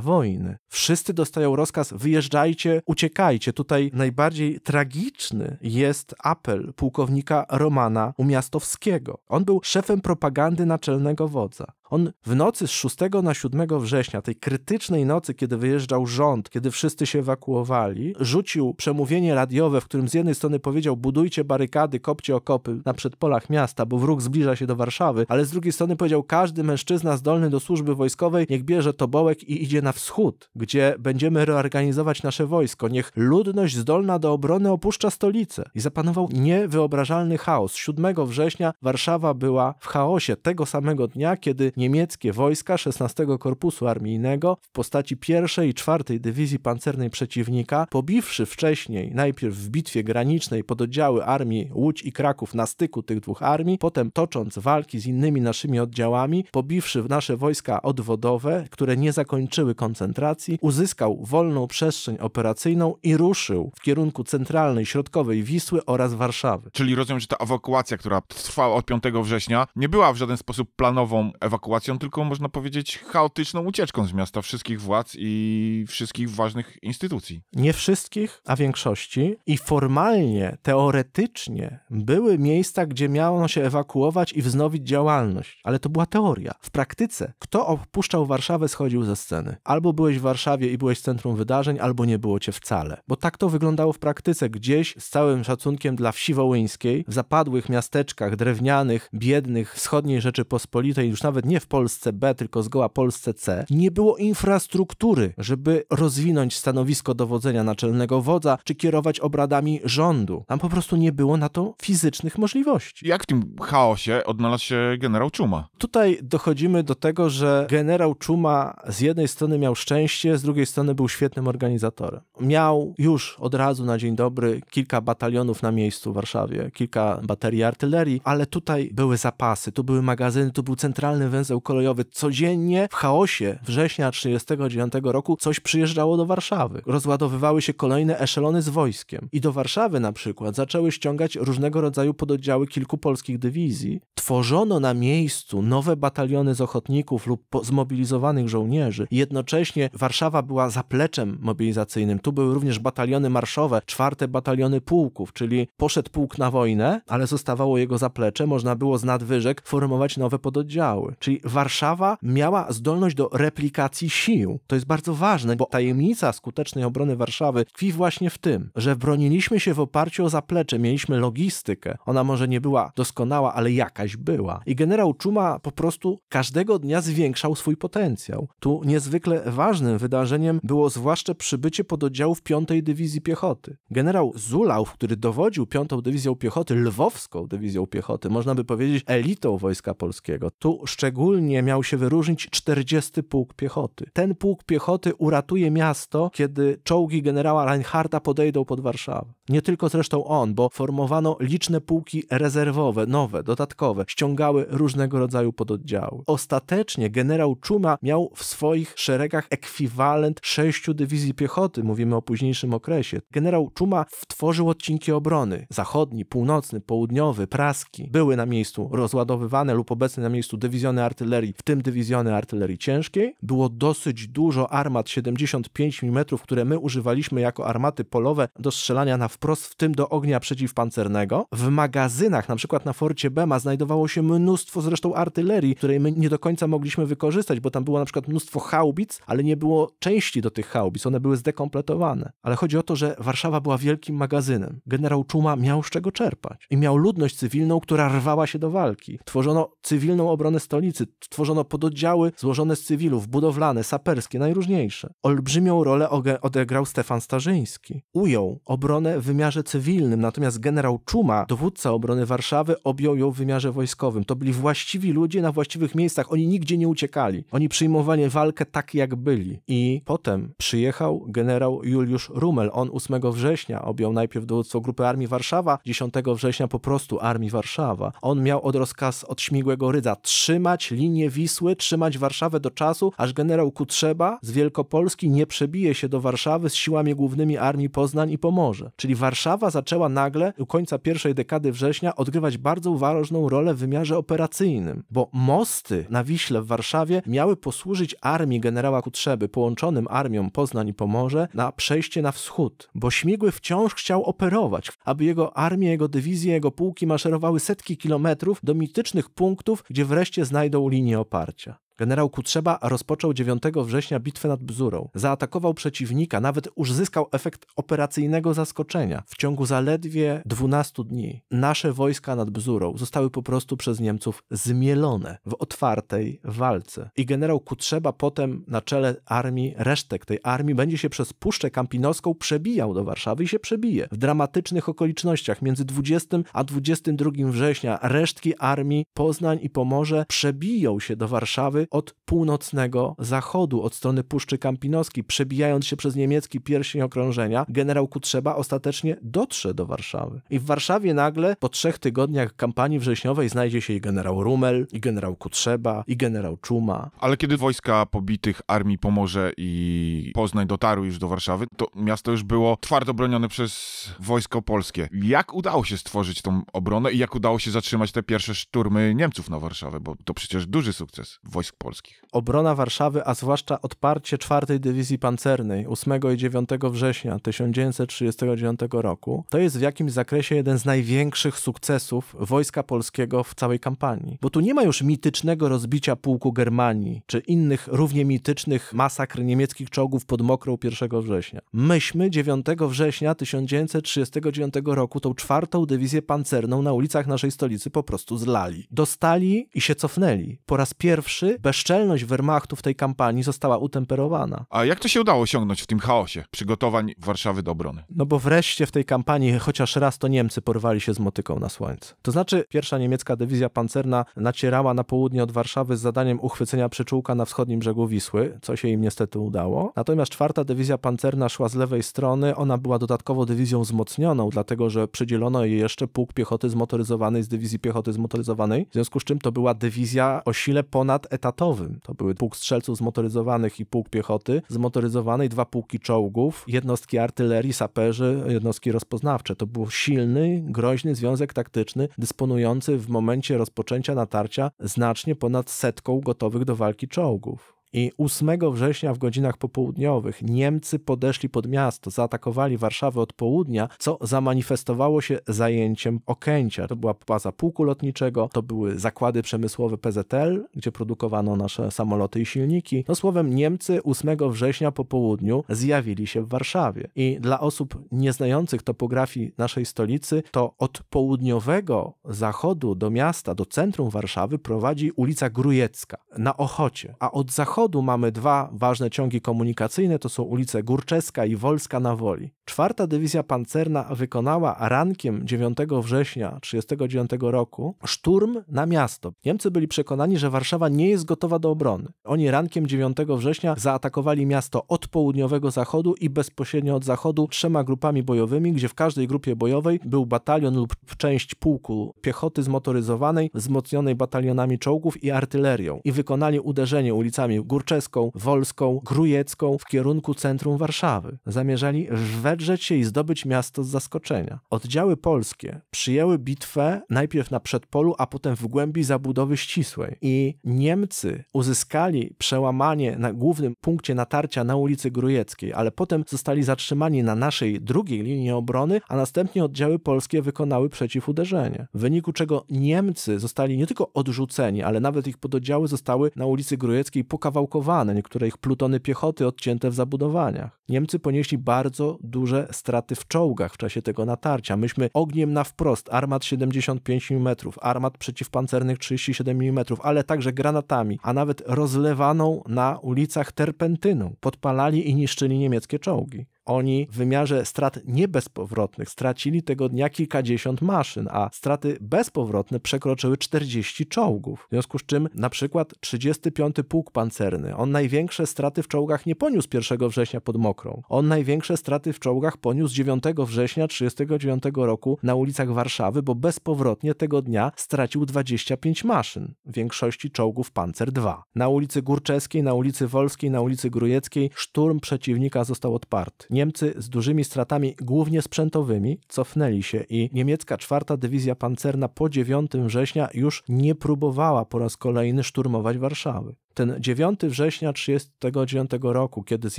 wojny. Wszyscy dostają rozkaz: wyjeżdżajcie, uciekajcie. Tutaj najbardziej tragiczny jest apel pułkownika Romana Umiastowskiego. On był szefem propagandy naczelnego wodza. On w nocy z 6 na 7 września, tej krytycznej nocy, kiedy wyjeżdżał rząd, kiedy wszyscy się ewakuowali, rzucił przemówienie radiowe, w którym z jednej strony powiedział: budujcie barykady, kopcie okopy na przedpolach miasta, bo wróg zbliża się do Warszawy, ale z drugiej strony powiedział: każdy mężczyzna zdolny do służby wojskowej niech bierze tobołek i idzie na wschód, gdzie będziemy reorganizować nasze wojsko. Niech ludność zdolna do obrony opuszcza stolicę. I zapanował niewyobrażalny chaos. 7 września Warszawa była w chaosie tego samego dnia, kiedy niemieckie wojska 16 Korpusu Armijnego w postaci 1 i 4 Dywizji Pancernej Przeciwnika, pobiwszy wcześniej najpierw w bitwie granicznej pod oddziały armii Łódź i Kraków na styku tych dwóch armii, potem tocząc walki z innymi naszymi oddziałami, pobiwszy nasze wojska odwodowe, które nie zakończyły koncentracji, uzyskał wolną przestrzeń operacyjną i ruszył w kierunku centralnej, środkowej Wisły oraz Warszawy. Czyli rozumiem, że ta ewakuacja, która trwała od 5 września, nie była w żaden sposób planową ewakuacją ewakuacją, tylko można powiedzieć chaotyczną ucieczką z miasta wszystkich władz i wszystkich ważnych instytucji. Nie wszystkich, a większości. I formalnie, teoretycznie były miejsca, gdzie miało się ewakuować i wznowić działalność. Ale to była teoria. W praktyce, kto opuszczał Warszawę, schodził ze sceny. Albo byłeś w Warszawie i byłeś centrum wydarzeń, albo nie było cię wcale. Bo tak to wyglądało w praktyce, gdzieś z całym szacunkiem dla wsi wołyńskiej, w zapadłych miasteczkach, drewnianych, biednych, wschodniej Rzeczypospolitej, już nawet nie w Polsce B, tylko zgoła Polsce C, nie było infrastruktury, żeby rozwinąć stanowisko dowodzenia naczelnego wodza, czy kierować obradami rządu. Tam po prostu nie było na to fizycznych możliwości. Jak w tym chaosie odnalazł się generał Czuma? Tutaj dochodzimy do tego, że generał Czuma z jednej strony miał szczęście, z drugiej strony był świetnym organizatorem. Miał już od razu na dzień dobry kilka batalionów na miejscu w Warszawie, kilka baterii artylerii, ale tutaj były zapasy, tu były magazyny, tu był centralny węzeł węzeł kolejowy. Codziennie w chaosie września 1939 roku coś przyjeżdżało do Warszawy. Rozładowywały się kolejne eszelony z wojskiem. I do Warszawy na przykład zaczęły ściągać różnego rodzaju pododdziały kilku polskich dywizji. Tworzono na miejscu nowe bataliony z ochotników lub zmobilizowanych żołnierzy. Jednocześnie Warszawa była zapleczem mobilizacyjnym. Tu były również bataliony marszowe, czwarte bataliony pułków, czyli poszedł pułk na wojnę, ale zostawało jego zaplecze, można było z nadwyżek formować nowe pododdziały. Czyli czyli Warszawa miała zdolność do replikacji sił. To jest bardzo ważne, bo tajemnica skutecznej obrony Warszawy tkwi właśnie w tym, że broniliśmy się w oparciu o zaplecze, mieliśmy logistykę. Ona może nie była doskonała, ale jakaś była. I generał Czuma po prostu każdego dnia zwiększał swój potencjał. Tu niezwykle ważnym wydarzeniem było zwłaszcza przybycie pod oddziałów 5 Dywizji Piechoty. Generał Zulauf, który dowodził 5 Dywizją Piechoty, lwowską Dywizją Piechoty, można by powiedzieć elitą Wojska Polskiego. Tu szczególnie szczególnie miał się wyróżnić 40 pułk piechoty. Ten pułk piechoty uratuje miasto, kiedy czołgi generała Reinharda podejdą pod Warszawę. Nie tylko zresztą on, bo formowano liczne pułki rezerwowe, nowe, dodatkowe, ściągały różnego rodzaju pododdziały. Ostatecznie generał Czuma miał w swoich szeregach ekwiwalent sześciu dywizji piechoty, mówimy o późniejszym okresie. Generał Czuma wtworzył odcinki obrony, zachodni, północny, południowy, praski. Były na miejscu rozładowywane lub obecne na miejscu dywizjony artylerii, w tym dywizjony artylerii ciężkiej. Było dosyć dużo armat 75 mm, które my używaliśmy jako armaty polowe do strzelania na wprost, w tym do ognia przeciwpancernego. W magazynach, na przykład na Forcie Bema, znajdowało się mnóstwo zresztą artylerii, której my nie do końca mogliśmy wykorzystać, bo tam było na przykład mnóstwo haubic, ale nie było części do tych haubic, one były zdekompletowane. Ale chodzi o to, że Warszawa była wielkim magazynem. Generał Czuma miał z czego czerpać i miał ludność cywilną, która rwała się do walki. Tworzono cywilną obronę stolicy ulicy, tworzono pododdziały złożone z cywilów, budowlane, saperskie, najróżniejsze. Olbrzymią rolę odegrał Stefan Starzyński. Ujął obronę w wymiarze cywilnym, natomiast generał Czuma, dowódca obrony Warszawy, objął ją w wymiarze wojskowym. To byli właściwi ludzie na właściwych miejscach, oni nigdzie nie uciekali. Oni przyjmowali walkę tak, jak byli. I potem przyjechał generał Juliusz Rumel. On 8 września objął najpierw dowództwo Grupy Armii Warszawa, 10 września po prostu Armii Warszawa. On miał od rozkaz od śmigłego rydza trzymać linie linię Wisły, trzymać Warszawę do czasu, aż generał Kutrzeba z Wielkopolski nie przebije się do Warszawy z siłami głównymi armii Poznań i Pomorze. Czyli Warszawa zaczęła nagle, u końca pierwszej dekady września, odgrywać bardzo ważną rolę w wymiarze operacyjnym, bo mosty na Wiśle w Warszawie miały posłużyć armii generała Kutrzeby, połączonym armią Poznań i Pomorze, na przejście na wschód, bo Śmigły wciąż chciał operować, aby jego armie, jego dywizje, jego pułki maszerowały setki kilometrów do mitycznych punktów, gdzie wreszcie znajdą tą linię oparcia. Generał Kutrzeba rozpoczął 9 września bitwę nad Bzurą. Zaatakował przeciwnika, nawet uzyskał efekt operacyjnego zaskoczenia. W ciągu zaledwie 12 dni nasze wojska nad Bzurą zostały po prostu przez Niemców zmielone w otwartej walce. I generał Kutrzeba potem na czele armii, resztek tej armii, będzie się przez Puszczę Kampinoską przebijał do Warszawy i się przebije. W dramatycznych okolicznościach między 20 a 22 września resztki armii Poznań i Pomorze przebiją się do Warszawy od północnego zachodu, od strony Puszczy Kampinoski, przebijając się przez niemiecki pierścień okrążenia, generał Kutrzeba ostatecznie dotrze do Warszawy. I w Warszawie nagle po trzech tygodniach kampanii wrześniowej znajdzie się i generał Rumel, i generał Kutrzeba, i generał Czuma. Ale kiedy wojska pobitych armii Pomorze i Poznań dotarły już do Warszawy, to miasto już było twardo bronione przez wojsko polskie. Jak udało się stworzyć tą obronę i jak udało się zatrzymać te pierwsze szturmy Niemców na Warszawę? Bo to przecież duży sukces wojsk wojsk polskich. Obrona Warszawy, a zwłaszcza odparcie czwartej Dywizji Pancernej 8 i 9 września 1939 roku, to jest w jakimś zakresie jeden z największych sukcesów wojska polskiego w całej kampanii. Bo tu nie ma już mitycznego rozbicia pułku Germanii, czy innych równie mitycznych masakr niemieckich czołgów pod Mokrą 1 września. Myśmy 9 września 1939 roku tą czwartą dywizję pancerną na ulicach naszej stolicy po prostu zlali. Dostali i się cofnęli. Po raz pierwszy bezczelność Wehrmachtu w tej kampanii została utemperowana. A jak to się udało osiągnąć w tym chaosie przygotowań Warszawy do obrony? No bo wreszcie w tej kampanii chociaż raz to Niemcy porwali się z motyką na słońce. To znaczy pierwsza niemiecka dywizja pancerna nacierała na południe od Warszawy z zadaniem uchwycenia przyczółka na wschodnim brzegu Wisły, co się im niestety udało. Natomiast czwarta dywizja pancerna szła z lewej strony, ona była dodatkowo dywizją wzmocnioną, dlatego że przydzielono jej jeszcze pułk piechoty zmotoryzowanej z dywizji piechoty zmotoryzowanej, w związku z czym to była dywizja o sile ponad etat etatowym. To były pułk strzelców zmotoryzowanych i pułk piechoty zmotoryzowanej, dwa pułki czołgów, jednostki artylerii, saperzy, jednostki rozpoznawcze. To był silny, groźny związek taktyczny, dysponujący w momencie rozpoczęcia natarcia znacznie ponad setką gotowych do walki czołgów. I 8 września w godzinach popołudniowych Niemcy podeszli pod miasto, zaatakowali Warszawę od południa, co zamanifestowało się zajęciem Okęcia. To była baza pułku lotniczego, to były zakłady przemysłowe PZL, gdzie produkowano nasze samoloty i silniki. No słowem, Niemcy 8 września po południu zjawili się w Warszawie. I dla osób nieznających topografii naszej stolicy, to od południowego zachodu do miasta, do centrum Warszawy prowadzi ulica Grujecka na Ochocie, a od zachodu zachodu mamy dwa ważne ciągi komunikacyjne, to są ulice Górczeska i Wolska na Woli. Czwarta Dywizja Pancerna wykonała rankiem 9 września 1939 roku szturm na miasto. Niemcy byli przekonani, że Warszawa nie jest gotowa do obrony. Oni rankiem 9 września zaatakowali miasto od południowego zachodu i bezpośrednio od zachodu trzema grupami bojowymi, gdzie w każdej grupie bojowej był batalion lub część pułku piechoty zmotoryzowanej, wzmocnionej batalionami czołgów i artylerią i wykonali uderzenie ulicami Górczeską, Wolską, Grujecką w kierunku centrum Warszawy. Zamierzali wedrzeć się i zdobyć miasto z zaskoczenia. Oddziały polskie przyjęły bitwę najpierw na przedpolu, a potem w głębi zabudowy ścisłej i Niemcy uzyskali przełamanie na głównym punkcie natarcia na ulicy Grujeckiej, ale potem zostali zatrzymani na naszej drugiej linii obrony, a następnie oddziały polskie wykonały przeciwuderzenie, w wyniku czego Niemcy zostali nie tylko odrzuceni, ale nawet ich pododdziały zostały na ulicy Grujeckiej pokawałkowane wykawałkowane, niektóre ich plutony piechoty odcięte w zabudowaniach. Niemcy ponieśli bardzo duże straty w czołgach w czasie tego natarcia. Myśmy ogniem na wprost armat 75 mm, armat przeciwpancernych 37 mm, ale także granatami, a nawet rozlewaną na ulicach terpentyną podpalali i niszczyli niemieckie czołgi oni w wymiarze strat niebezpowrotnych stracili tego dnia kilkadziesiąt maszyn, a straty bezpowrotne przekroczyły 40 czołgów. W związku z czym na przykład 35 Pułk Pancerny, on największe straty w czołgach nie poniósł 1 września pod Mokrą. On największe straty w czołgach poniósł 9 września 1939 roku na ulicach Warszawy, bo bezpowrotnie tego dnia stracił 25 maszyn, w większości czołgów Pancer II. Na ulicy Górczeskiej, na ulicy Wolskiej, na ulicy Grujeckiej szturm przeciwnika został odparty. Nie Niemcy z dużymi stratami, głównie sprzętowymi, cofnęli się i niemiecka czwarta dywizja pancerna po 9 września już nie próbowała po raz kolejny szturmować Warszawy. Ten 9 września 1939 roku, kiedy z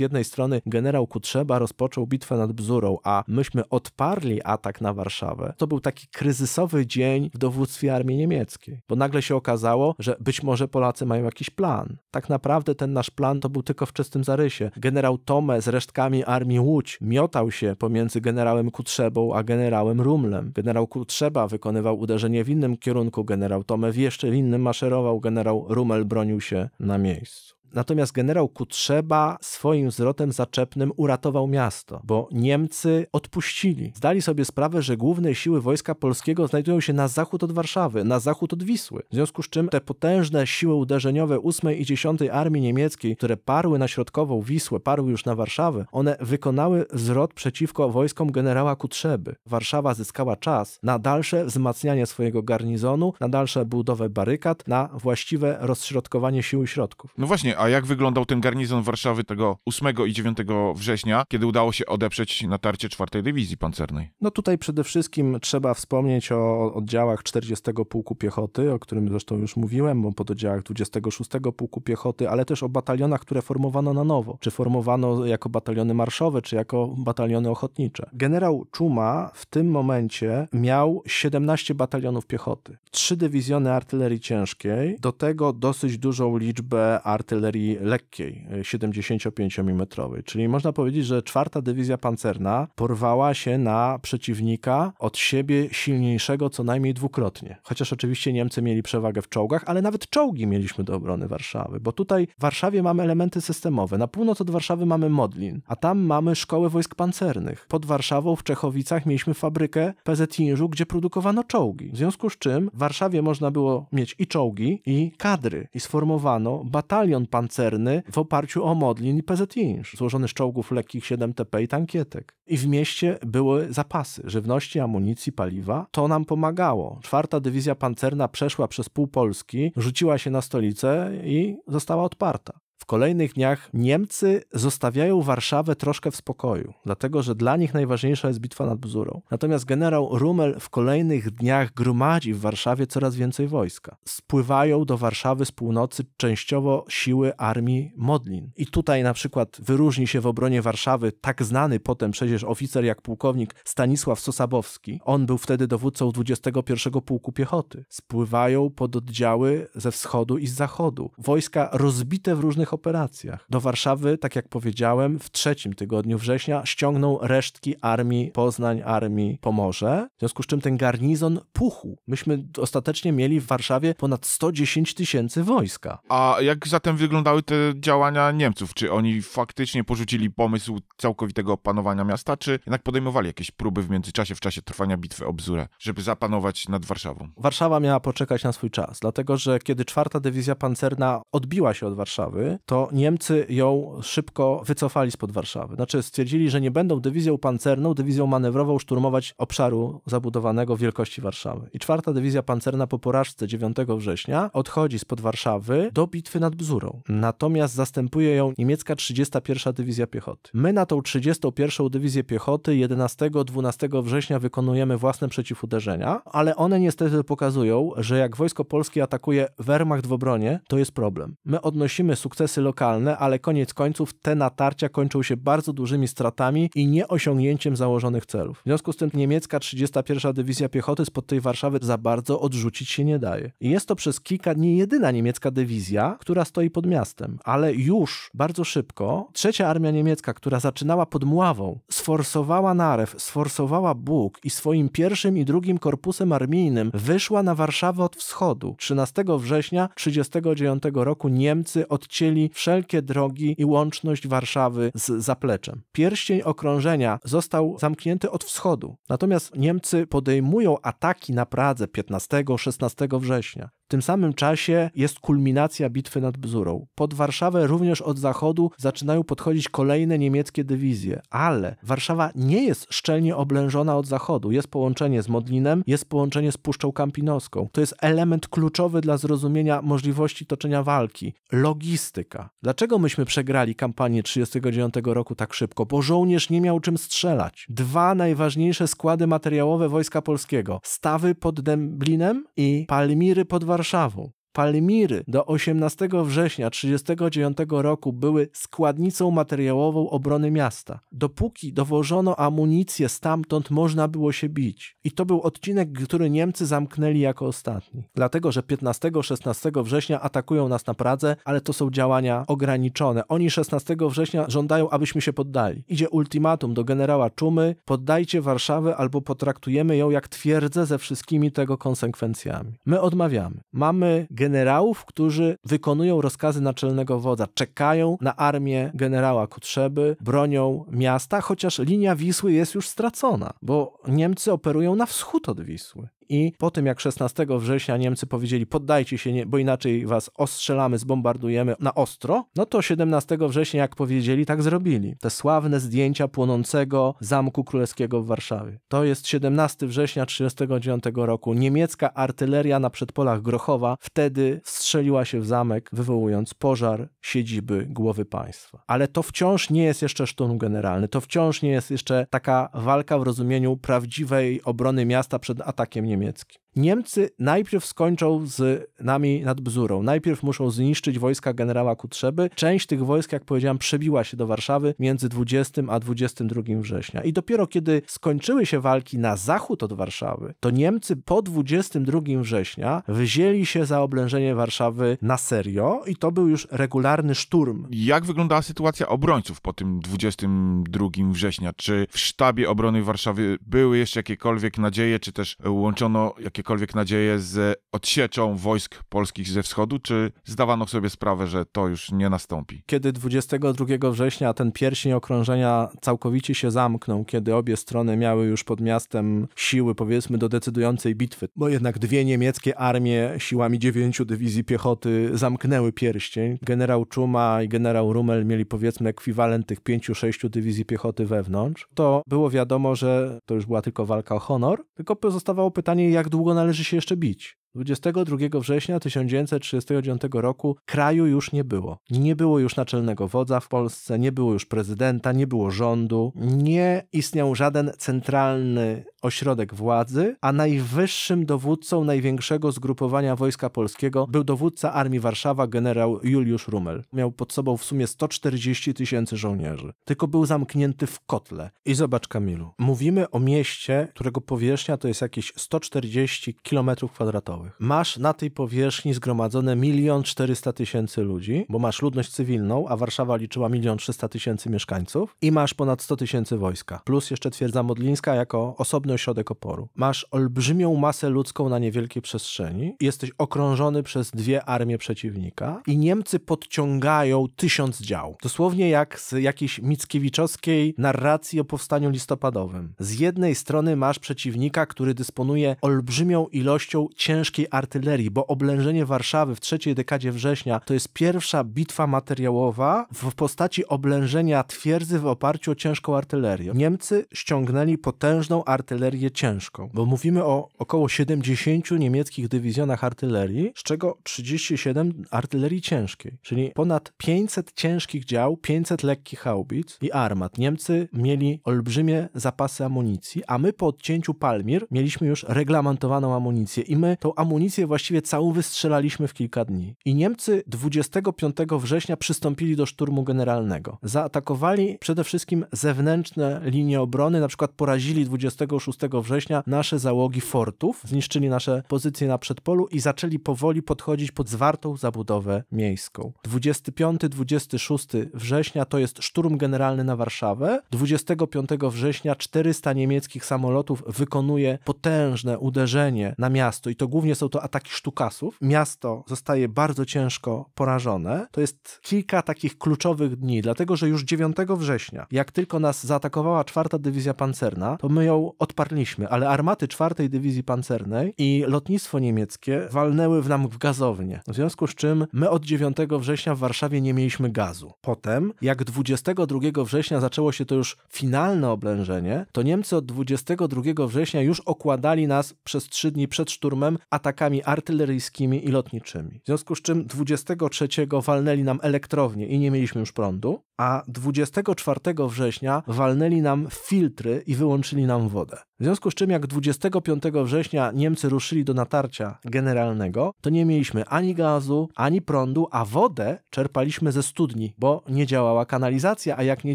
jednej strony generał Kutrzeba rozpoczął bitwę nad Bzurą, a myśmy odparli atak na Warszawę, to był taki kryzysowy dzień w dowództwie armii niemieckiej, bo nagle się okazało, że być może Polacy mają jakiś plan. Tak naprawdę ten nasz plan to był tylko w czystym zarysie. Generał Tome z resztkami armii Łódź miotał się pomiędzy generałem Kutrzebą a generałem Rumlem. Generał Kutrzeba wykonywał uderzenie w innym kierunku, generał Tomew jeszcze w innym maszerował, generał Rumel bronił się na miejscu. Natomiast generał Kutrzeba swoim zwrotem zaczepnym uratował miasto, bo Niemcy odpuścili. Zdali sobie sprawę, że główne siły wojska polskiego znajdują się na zachód od Warszawy, na zachód od Wisły. W związku z czym te potężne siły uderzeniowe 8 i 10 Armii Niemieckiej, które parły na środkową Wisłę, parły już na Warszawę, one wykonały zwrot przeciwko wojskom generała Kutrzeby. Warszawa zyskała czas na dalsze wzmacnianie swojego garnizonu, na dalsze budowę barykad, na właściwe rozśrodkowanie sił i środków. No właśnie, a jak wyglądał ten garnizon Warszawy tego 8 i 9 września, kiedy udało się odeprzeć natarcie 4 Dywizji Pancernej? No tutaj przede wszystkim trzeba wspomnieć o oddziałach 40 Pułku Piechoty, o którym zresztą już mówiłem, o pododziałach 26 Pułku Piechoty, ale też o batalionach, które formowano na nowo. Czy formowano jako bataliony marszowe, czy jako bataliony ochotnicze. Generał Czuma w tym momencie miał 17 batalionów piechoty, 3 dywizjony artylerii ciężkiej, do tego dosyć dużą liczbę artylerii artylerii lekkiej, 75 e, mm. Czyli można powiedzieć, że czwarta dywizja pancerna porwała się na przeciwnika od siebie silniejszego co najmniej dwukrotnie. Chociaż oczywiście Niemcy mieli przewagę w czołgach, ale nawet czołgi mieliśmy do obrony Warszawy, bo tutaj w Warszawie mamy elementy systemowe. Na północ od Warszawy mamy Modlin, a tam mamy szkołę wojsk pancernych. Pod Warszawą w Czechowicach mieliśmy fabrykę Pezetinżu, gdzie produkowano czołgi. W związku z czym w Warszawie można było mieć i czołgi, i kadry, i sformowano batalion pancerny pancerny w oparciu o Modlin i Pezetinsz, złożony z czołgów lekkich 7TP i tankietek. I w mieście były zapasy żywności, amunicji, paliwa. To nam pomagało. Czwarta dywizja pancerna przeszła przez pół Polski, rzuciła się na stolicę i została odparta. W kolejnych dniach Niemcy zostawiają Warszawę troszkę w spokoju, dlatego że dla nich najważniejsza jest bitwa nad Bzurą. Natomiast generał Rummel w kolejnych dniach gromadzi w Warszawie coraz więcej wojska. Spływają do Warszawy z północy częściowo siły armii Modlin. I tutaj na przykład wyróżni się w obronie Warszawy tak znany potem przecież oficer jak pułkownik Stanisław Sosabowski. On był wtedy dowódcą 21 Pułku Piechoty. Spływają pod oddziały ze wschodu i z zachodu. Wojska rozbite w różnych tych operacjach. Do Warszawy, tak jak powiedziałem, w trzecim tygodniu września ściągnął resztki armii Poznań, armii Pomorze, w związku z czym ten garnizon puchł. Myśmy ostatecznie mieli w Warszawie ponad 110 tysięcy wojska. A jak zatem wyglądały te działania Niemców? Czy oni faktycznie porzucili pomysł całkowitego opanowania miasta, czy jednak podejmowali jakieś próby w międzyczasie, w czasie trwania bitwy o Bzurę, żeby zapanować nad Warszawą? Warszawa miała poczekać na swój czas, dlatego że kiedy czwarta dywizja pancerna odbiła się od Warszawy, to Niemcy ją szybko wycofali spod Warszawy. Znaczy stwierdzili, że nie będą dywizją pancerną, dywizją manewrową szturmować obszaru zabudowanego wielkości Warszawy. I czwarta dywizja pancerna po porażce 9 września odchodzi spod Warszawy do bitwy nad Bzurą. Natomiast zastępuje ją niemiecka 31 Dywizja Piechoty. My na tą 31 Dywizję Piechoty 11-12 września wykonujemy własne przeciwuderzenia, ale one niestety pokazują, że jak wojsko polskie atakuje Wehrmacht w obronie, to jest problem. My odnosimy sukces sukcesy lokalne, ale koniec końców te natarcia kończą się bardzo dużymi stratami i nieosiągnięciem założonych celów. W związku z tym niemiecka 31. Dywizja Piechoty spod tej Warszawy za bardzo odrzucić się nie daje. I jest to przez kilka dni jedyna niemiecka dywizja, która stoi pod miastem, ale już bardzo szybko trzecia armia niemiecka, która zaczynała pod Mławą, sforsowała Narew, sforsowała Bóg i swoim pierwszym i drugim korpusem armijnym wyszła na Warszawę od wschodu. 13 września 1939 roku Niemcy odcięli wszelkie drogi i łączność Warszawy z zapleczem. Pierścień okrążenia został zamknięty od wschodu, natomiast Niemcy podejmują ataki na Pradze 15-16 września tym samym czasie jest kulminacja bitwy nad Bzurą. Pod Warszawę również od zachodu zaczynają podchodzić kolejne niemieckie dywizje, ale Warszawa nie jest szczelnie oblężona od zachodu. Jest połączenie z Modlinem, jest połączenie z Puszczą Kampinoską. To jest element kluczowy dla zrozumienia możliwości toczenia walki. Logistyka. Dlaczego myśmy przegrali kampanię 1939 roku tak szybko? Bo żołnierz nie miał czym strzelać. Dwa najważniejsze składy materiałowe Wojska Polskiego. Stawy pod Dęblinem i Palmiry pod Warszawą achavam Palmiry do 18 września 1939 roku były składnicą materiałową obrony miasta. Dopóki dowożono amunicję stamtąd, można było się bić. I to był odcinek, który Niemcy zamknęli jako ostatni. Dlatego, że 15-16 września atakują nas na Pradze, ale to są działania ograniczone. Oni 16 września żądają, abyśmy się poddali. Idzie ultimatum do generała Czumy: poddajcie Warszawę albo potraktujemy ją jak twierdzę ze wszystkimi tego konsekwencjami. My odmawiamy. Mamy generałów, którzy wykonują rozkazy naczelnego wodza, czekają na armię generała Kutrzeby, bronią miasta, chociaż linia Wisły jest już stracona, bo Niemcy operują na wschód od Wisły i po tym jak 16 września Niemcy powiedzieli poddajcie się, bo inaczej was ostrzelamy, zbombardujemy na ostro, no to 17 września jak powiedzieli, tak zrobili. Te sławne zdjęcia płonącego Zamku Królewskiego w Warszawie. To jest 17 września 1939 roku. Niemiecka artyleria na przedpolach Grochowa wtedy strzeliła się w zamek, wywołując pożar siedziby głowy państwa. Ale to wciąż nie jest jeszcze szturm generalny, to wciąż nie jest jeszcze taka walka w rozumieniu prawdziwej obrony miasta przed atakiem Niemiec niemiecki. Niemcy najpierw skończą z nami nad Bzurą. Najpierw muszą zniszczyć wojska generała Kutrzeby. Część tych wojsk, jak powiedziałem, przebiła się do Warszawy między 20 a 22 września. I dopiero kiedy skończyły się walki na zachód od Warszawy, to Niemcy po 22 września wzięli się za oblężenie Warszawy na serio i to był już regularny szturm. Jak wyglądała sytuacja obrońców po tym 22 września? Czy w sztabie obrony Warszawy były jeszcze jakiekolwiek nadzieje, czy też łączono jakieś? jakiekolwiek nadzieje z odsieczą wojsk polskich ze wschodu, czy zdawano sobie sprawę, że to już nie nastąpi? Kiedy 22 września ten pierścień okrążenia całkowicie się zamknął, kiedy obie strony miały już pod miastem siły, powiedzmy, do decydującej bitwy, bo jednak dwie niemieckie armie siłami dziewięciu dywizji piechoty zamknęły pierścień. Generał Czuma i generał Rumel mieli, powiedzmy, ekwiwalent tych pięciu, sześciu dywizji piechoty wewnątrz. To było wiadomo, że to już była tylko walka o honor, tylko pozostawało pytanie, jak długo należy się jeszcze bić. 22 września 1939 roku kraju już nie było. Nie było już naczelnego wodza w Polsce, nie było już prezydenta, nie było rządu, nie istniał żaden centralny ośrodek władzy, a najwyższym dowódcą największego zgrupowania Wojska Polskiego był dowódca Armii Warszawa generał Juliusz Rumel. Miał pod sobą w sumie 140 tysięcy żołnierzy, tylko był zamknięty w kotle. I zobacz Kamilu, mówimy o mieście, którego powierzchnia to jest jakieś 140 km kwadratowych małych. Masz na tej powierzchni zgromadzone 1 400 tysięcy ludzi, bo masz ludność cywilną, a Warszawa liczyła 1 300 tysięcy mieszkańców i masz ponad 100 tysięcy wojska. Plus jeszcze twierdza modlińska jako osobny ośrodek oporu. Masz olbrzymią masę ludzką na niewielkiej przestrzeni, jesteś okrążony przez dwie armie przeciwnika i Niemcy podciągają tysiąc dział. Dosłownie jak z jakiejś mickiewiczowskiej narracji o powstaniu listopadowym. Z jednej strony masz przeciwnika, który dysponuje olbrzymią ilością ciężkich ciężkiej artylerii, bo oblężenie Warszawy w trzeciej dekadzie września to jest pierwsza bitwa materiałowa w postaci oblężenia twierdzy w oparciu o ciężką artylerię. Niemcy ściągnęli potężną artylerię ciężką, bo mówimy o około 70 niemieckich dywizjonach artylerii, z czego 37 artylerii ciężkiej, czyli ponad 500 ciężkich dział, 500 lekkich haubic i armat. Niemcy mieli olbrzymie zapasy amunicji, a my po odcięciu Palmir mieliśmy już reglamentowaną amunicję i my tą amunicję właściwie całą wystrzelaliśmy w kilka dni. I Niemcy 25 września przystąpili do szturmu generalnego. Zaatakowali przede wszystkim zewnętrzne linie obrony, na przykład porazili 26 września nasze załogi fortów, zniszczyli nasze pozycje na przedpolu i zaczęli powoli podchodzić pod zwartą zabudowę miejską. 25-26 września to jest szturm generalny na Warszawę. 25 września 400 niemieckich samolotów wykonuje potężne uderzenie na miasto i to głównie Głównie są to ataki sztukasów. Miasto zostaje bardzo ciężko porażone. To jest kilka takich kluczowych dni, dlatego że już 9 września, jak tylko nas zaatakowała czwarta dywizja pancerna, to my ją odparliśmy, ale armaty czwartej dywizji pancernej i lotnictwo niemieckie walnęły w nam w gazownię. W związku z czym my od 9 września w Warszawie nie mieliśmy gazu. Potem, jak 22 września zaczęło się to już finalne oblężenie, to Niemcy od 22 września już okładali nas przez trzy dni przed szturmem, a atakami artyleryjskimi i lotniczymi. W związku z czym 23 walnęli nam elektrownie i nie mieliśmy już prądu, a 24 września walnęli nam filtry i wyłączyli nam wodę. W związku z czym, jak 25 września Niemcy ruszyli do natarcia generalnego, to nie mieliśmy ani gazu, ani prądu, a wodę czerpaliśmy ze studni, bo nie działała kanalizacja, a jak nie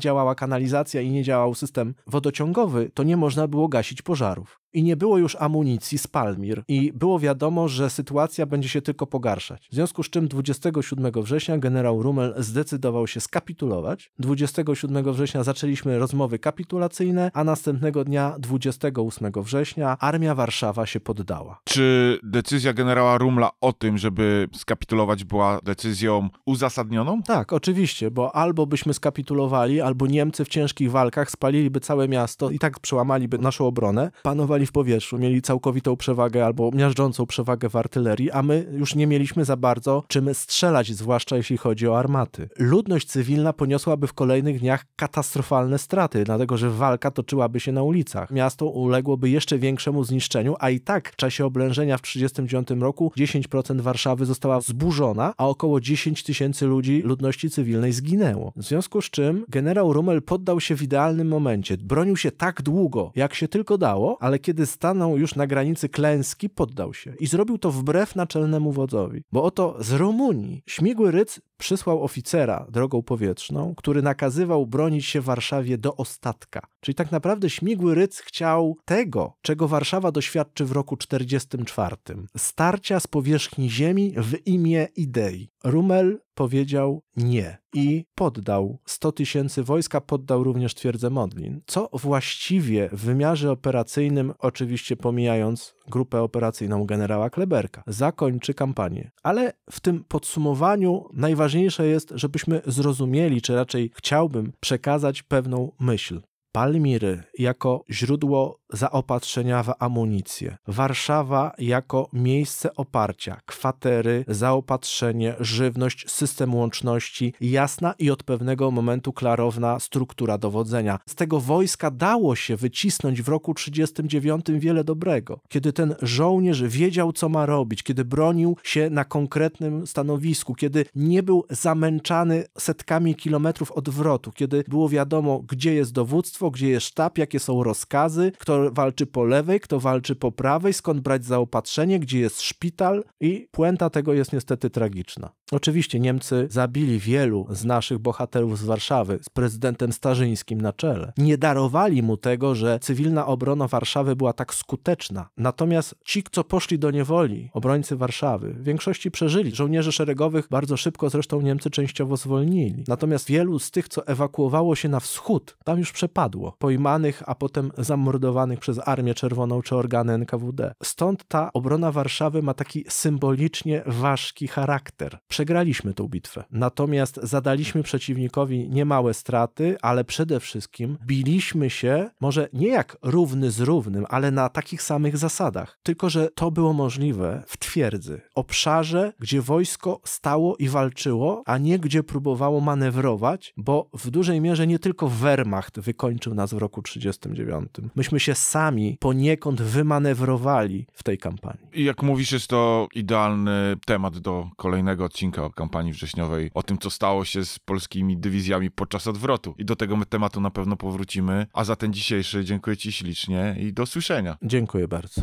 działała kanalizacja i nie działał system wodociągowy, to nie można było gasić pożarów. I nie było już amunicji z Palmir, i było wiadomo, że sytuacja będzie się tylko pogarszać. W związku z czym 27 września generał Rummel zdecydował się skapitulować. 27 września zaczęliśmy rozmowy kapitulacyjne, a następnego dnia 20 28 września armia Warszawa się poddała. Czy decyzja generała Rumla o tym, żeby skapitulować była decyzją uzasadnioną? Tak, oczywiście, bo albo byśmy skapitulowali, albo Niemcy w ciężkich walkach spaliliby całe miasto i tak przełamaliby naszą obronę, panowali w powietrzu, mieli całkowitą przewagę albo miażdżącą przewagę w artylerii, a my już nie mieliśmy za bardzo czym strzelać, zwłaszcza jeśli chodzi o armaty. Ludność cywilna poniosłaby w kolejnych dniach katastrofalne straty, dlatego że walka toczyłaby się na ulicach. Miasto uległoby jeszcze większemu zniszczeniu, a i tak w czasie oblężenia w 1939 roku 10% Warszawy została zburzona, a około 10 tysięcy ludzi ludności cywilnej zginęło. W związku z czym generał Rummel poddał się w idealnym momencie. Bronił się tak długo, jak się tylko dało, ale kiedy stanął już na granicy klęski, poddał się. I zrobił to wbrew naczelnemu wodzowi. Bo oto z Rumunii śmigły ryc przysłał oficera drogą powietrzną, który nakazywał bronić się Warszawie do ostatka. Czyli tak naprawdę śmigły ryc chciał tego, czego Warszawa doświadczy w roku 44. Starcia z powierzchni ziemi w imię idei. Rumel powiedział nie i poddał 100 tysięcy wojska, poddał również twierdzę Modlin, co właściwie w wymiarze operacyjnym, oczywiście pomijając grupę operacyjną generała Kleberka, zakończy kampanię. Ale w tym podsumowaniu najważniejsze jest, żebyśmy zrozumieli, czy raczej chciałbym przekazać pewną myśl. Palmiry jako źródło zaopatrzenia w amunicję, Warszawa jako miejsce oparcia, kwatery, zaopatrzenie, żywność, system łączności, jasna i od pewnego momentu klarowna struktura dowodzenia. Z tego wojska dało się wycisnąć w roku 1939 wiele dobrego, kiedy ten żołnierz wiedział, co ma robić, kiedy bronił się na konkretnym stanowisku, kiedy nie był zamęczany setkami kilometrów odwrotu, kiedy było wiadomo, gdzie jest dowództwo, państwo, gdzie jest sztab, jakie są rozkazy, kto walczy po lewej, kto walczy po prawej, skąd brać zaopatrzenie, gdzie jest szpital i puenta tego jest niestety tragiczna. Oczywiście Niemcy zabili wielu z naszych bohaterów z Warszawy, z prezydentem Starzyńskim na czele. Nie darowali mu tego, że cywilna obrona Warszawy była tak skuteczna. Natomiast ci, co poszli do niewoli, obrońcy Warszawy, w większości przeżyli. Żołnierzy szeregowych bardzo szybko zresztą Niemcy częściowo zwolnili. Natomiast wielu z tych, co ewakuowało się na wschód, tam już przepadło padło, pojmanych, a potem zamordowanych przez Armię Czerwoną czy organy NKWD. Stąd ta obrona Warszawy ma taki symbolicznie ważki charakter. Przegraliśmy tę bitwę, natomiast zadaliśmy przeciwnikowi niemałe straty, ale przede wszystkim biliśmy się może nie jak równy z równym, ale na takich samych zasadach. Tylko, że to było możliwe w twierdzy, obszarze, gdzie wojsko stało i walczyło, a nie gdzie próbowało manewrować, bo w dużej mierze nie tylko Wehrmacht wykończył kończył nas w roku 1939. Myśmy się sami poniekąd wymanewrowali w tej kampanii. I jak mówisz, jest to idealny temat do kolejnego odcinka o kampanii wrześniowej, o tym, co stało się z polskimi dywizjami podczas odwrotu. I do tego tematu na pewno powrócimy. A za ten dzisiejszy dziękuję Ci ślicznie i do słyszenia. Dziękuję bardzo.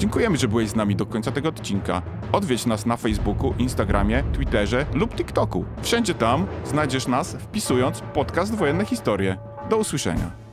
Dziękujemy, że byłeś z nami do końca tego odcinka. Odwiedź nas na Facebooku, Instagramie, Twitterze lub TikToku. Wszędzie tam znajdziesz nas wpisując podcast Wojenne Historie. Do usłyszenia.